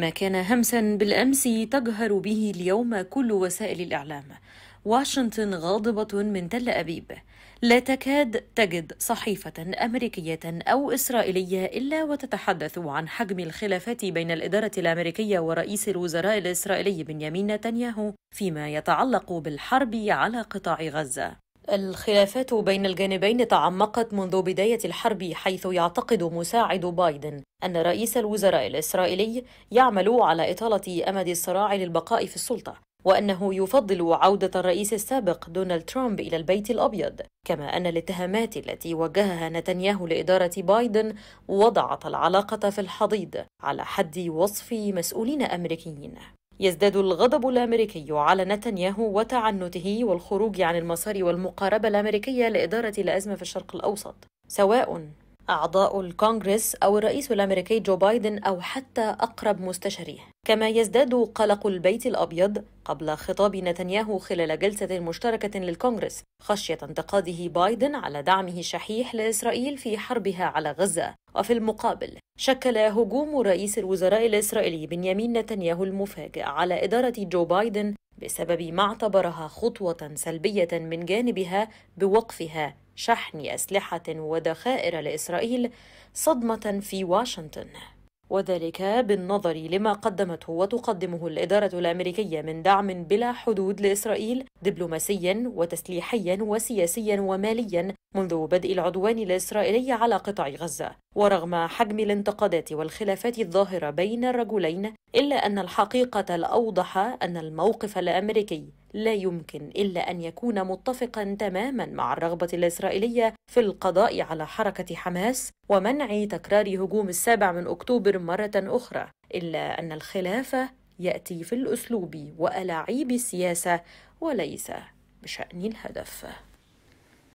ما كان همسا بالامس تجهر به اليوم كل وسائل الاعلام واشنطن غاضبه من تل ابيب لا تكاد تجد صحيفه امريكيه او اسرائيليه الا وتتحدث عن حجم الخلافات بين الاداره الامريكيه ورئيس الوزراء الاسرائيلي بنيامين نتنياهو فيما يتعلق بالحرب على قطاع غزه الخلافات بين الجانبين تعمقت منذ بداية الحرب حيث يعتقد مساعد بايدن أن رئيس الوزراء الإسرائيلي يعمل على إطالة أمد الصراع للبقاء في السلطة وأنه يفضل عودة الرئيس السابق دونالد ترامب إلى البيت الأبيض كما أن الاتهامات التي وجهها نتنياهو لإدارة بايدن وضعت العلاقة في الحضيض على حد وصف مسؤولين أمريكيين يزداد الغضب الأمريكي على نتنياهو وتعنته والخروج عن المسار والمقاربة الأمريكية لإدارة الأزمة في الشرق الأوسط سواء أعضاء الكونغرس أو الرئيس الأمريكي جو بايدن أو حتى أقرب مستشاريه كما يزداد قلق البيت الأبيض قبل خطاب نتنياهو خلال جلسة مشتركة للكونغرس خشية انتقاده بايدن على دعمه الشحيح لإسرائيل في حربها على غزة وفي المقابل شكل هجوم رئيس الوزراء الإسرائيلي بنيامين نتنياهو المفاجئ على إدارة جو بايدن بسبب ما اعتبرها خطوة سلبية من جانبها بوقفها شحن أسلحة وذخائر لإسرائيل صدمة في واشنطن وذلك بالنظر لما قدمته وتقدمه الإدارة الأمريكية من دعم بلا حدود لإسرائيل دبلوماسيا وتسليحيا وسياسيا وماليا منذ بدء العدوان الإسرائيلي على قطاع غزة ورغم حجم الانتقادات والخلافات الظاهرة بين الرجلين إلا أن الحقيقة الأوضح أن الموقف الأمريكي لا يمكن إلا أن يكون متفقا تماما مع الرغبة الإسرائيلية في القضاء على حركة حماس ومنع تكرار هجوم السابع من أكتوبر مرة أخرى إلا أن الخلاف يأتي في الأسلوب وألاعيب السياسة وليس بشأن الهدف